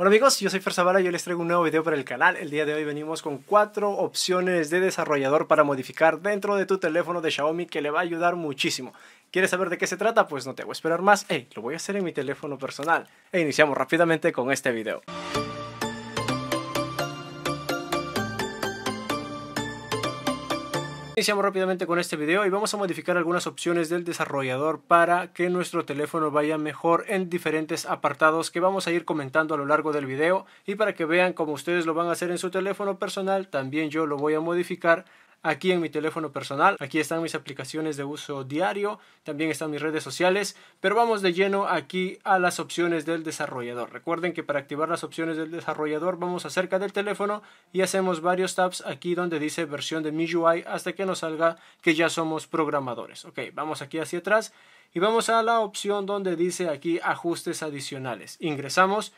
Bueno amigos, yo soy Fer y yo les traigo un nuevo video para el canal. El día de hoy venimos con cuatro opciones de desarrollador para modificar dentro de tu teléfono de Xiaomi que le va a ayudar muchísimo. ¿Quieres saber de qué se trata? Pues no te voy a esperar más. Hey, lo voy a hacer en mi teléfono personal. E iniciamos rápidamente con este video. Iniciamos rápidamente con este video y vamos a modificar algunas opciones del desarrollador para que nuestro teléfono vaya mejor en diferentes apartados que vamos a ir comentando a lo largo del video y para que vean cómo ustedes lo van a hacer en su teléfono personal, también yo lo voy a modificar aquí en mi teléfono personal. Aquí están mis aplicaciones de uso diario, también están mis redes sociales, pero vamos de lleno aquí a las opciones del desarrollador. Recuerden que para activar las opciones del desarrollador vamos acerca del teléfono y hacemos varios tabs aquí donde dice versión de MIUI hasta que nos salga que ya somos programadores. Ok, vamos aquí hacia atrás y vamos a la opción donde dice aquí ajustes adicionales. Ingresamos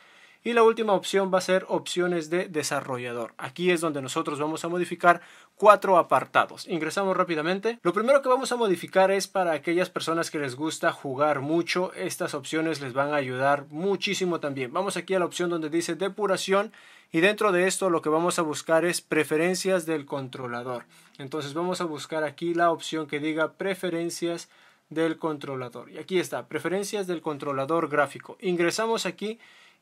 y la última opción va a ser opciones de desarrollador. Aquí es donde nosotros vamos a modificar cuatro apartados. Ingresamos rápidamente. Lo primero que vamos a modificar es para aquellas personas que les gusta jugar mucho. Estas opciones les van a ayudar muchísimo también. Vamos aquí a la opción donde dice depuración y dentro de esto lo que vamos a buscar es preferencias del controlador. Entonces vamos a buscar aquí la opción que diga preferencias del controlador. Y aquí está, preferencias del controlador gráfico. Ingresamos aquí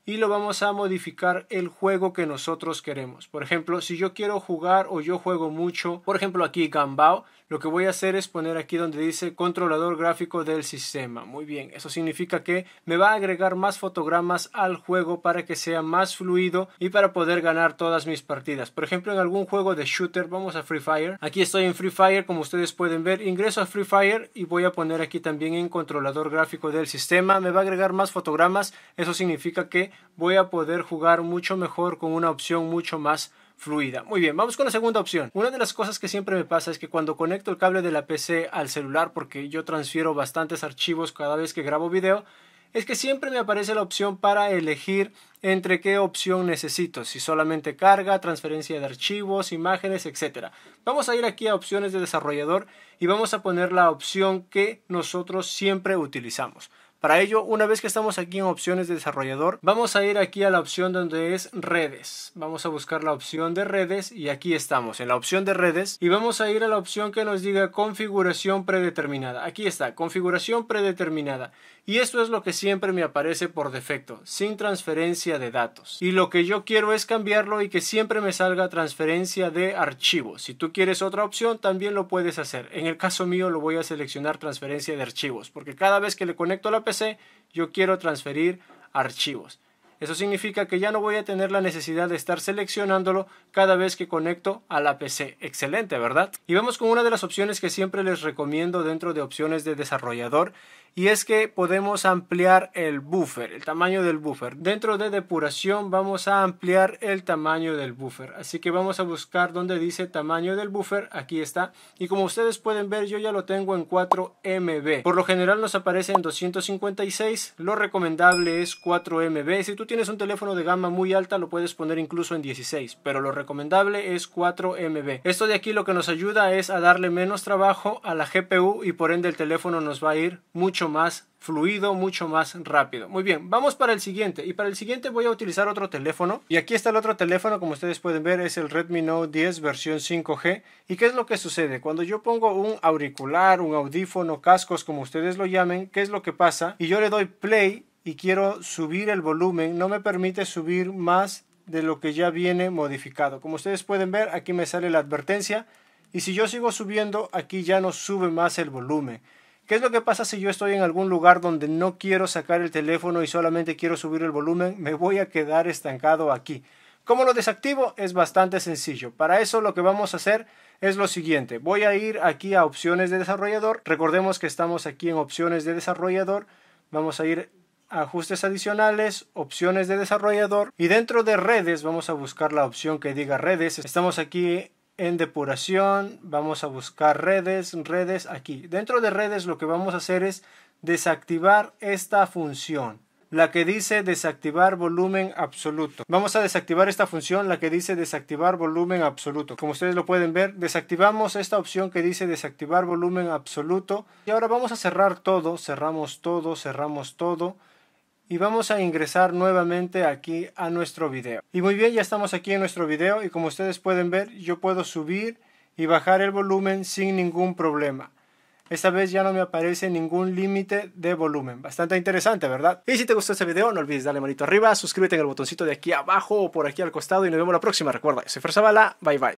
y lo vamos a modificar el juego que nosotros queremos. Por ejemplo, si yo quiero jugar o yo juego mucho, por ejemplo aquí Gambao, lo que voy a hacer es poner aquí donde dice controlador gráfico del sistema. Muy bien, eso significa que me va a agregar más fotogramas al juego para que sea más fluido y para poder ganar todas mis partidas. Por ejemplo, en algún juego de shooter, vamos a Free Fire. Aquí estoy en Free Fire, como ustedes pueden ver, ingreso a Free Fire y voy a poner aquí también en controlador gráfico del sistema. Me va a agregar más fotogramas, eso significa que voy a poder jugar mucho mejor con una opción mucho más fluida. Muy bien, vamos con la segunda opción. Una de las cosas que siempre me pasa es que cuando conecto el cable de la PC al celular, porque yo transfiero bastantes archivos cada vez que grabo video, es que siempre me aparece la opción para elegir entre qué opción necesito, si solamente carga, transferencia de archivos, imágenes, etc. Vamos a ir aquí a opciones de desarrollador y vamos a poner la opción que nosotros siempre utilizamos. Para ello, una vez que estamos aquí en opciones de desarrollador, vamos a ir aquí a la opción donde es redes. Vamos a buscar la opción de redes y aquí estamos en la opción de redes y vamos a ir a la opción que nos diga configuración predeterminada. Aquí está, configuración predeterminada. Y esto es lo que siempre me aparece por defecto, sin transferencia de datos. Y lo que yo quiero es cambiarlo y que siempre me salga transferencia de archivos Si tú quieres otra opción, también lo puedes hacer. En el caso mío lo voy a seleccionar transferencia de archivos, porque cada vez que le conecto a la yo quiero transferir archivos. Eso significa que ya no voy a tener la necesidad de estar seleccionándolo cada vez que conecto a la PC. Excelente, ¿verdad? Y vamos con una de las opciones que siempre les recomiendo dentro de opciones de desarrollador y es que podemos ampliar el buffer, el tamaño del buffer. Dentro de depuración vamos a ampliar el tamaño del buffer. Así que vamos a buscar donde dice tamaño del buffer, aquí está. Y como ustedes pueden ver yo ya lo tengo en 4 MB. Por lo general nos aparece en 256, lo recomendable es 4 MB. Si tú tienes un teléfono de gama muy alta lo puedes poner incluso en 16, pero lo recomendable es 4 MB. Esto de aquí lo que nos ayuda es a darle menos trabajo a la GPU y por ende el teléfono nos va a ir mucho más fluido, mucho más rápido. Muy bien, vamos para el siguiente. Y para el siguiente voy a utilizar otro teléfono. Y aquí está el otro teléfono, como ustedes pueden ver, es el Redmi Note 10 versión 5G. ¿Y qué es lo que sucede? Cuando yo pongo un auricular, un audífono, cascos, como ustedes lo llamen, ¿qué es lo que pasa? Y yo le doy play y quiero subir el volumen, no me permite subir más de lo que ya viene modificado. Como ustedes pueden ver, aquí me sale la advertencia y si yo sigo subiendo, aquí ya no sube más el volumen. ¿Qué es lo que pasa si yo estoy en algún lugar donde no quiero sacar el teléfono y solamente quiero subir el volumen? Me voy a quedar estancado aquí. ¿Cómo lo desactivo? Es bastante sencillo. Para eso lo que vamos a hacer es lo siguiente. Voy a ir aquí a opciones de desarrollador. Recordemos que estamos aquí en opciones de desarrollador. Vamos a ir ajustes adicionales, opciones de desarrollador y dentro de redes vamos a buscar la opción que diga redes. Estamos aquí en depuración, vamos a buscar redes, redes aquí. Dentro de redes lo que vamos a hacer es desactivar esta función la que dice desactivar volumen absoluto. Vamos a desactivar esta función, la que dice desactivar volumen absoluto. Como ustedes lo pueden ver, desactivamos esta opción que dice desactivar volumen absoluto. Y ahora vamos a cerrar todo, cerramos todo, cerramos todo y vamos a ingresar nuevamente aquí a nuestro video. Y muy bien, ya estamos aquí en nuestro video y como ustedes pueden ver, yo puedo subir y bajar el volumen sin ningún problema. Esta vez ya no me aparece ningún límite de volumen. Bastante interesante, ¿verdad? Y si te gustó este video, no olvides darle manito arriba, suscríbete en el botoncito de aquí abajo o por aquí al costado y nos vemos la próxima. Recuerda, yo soy Ferzabala, bye bye.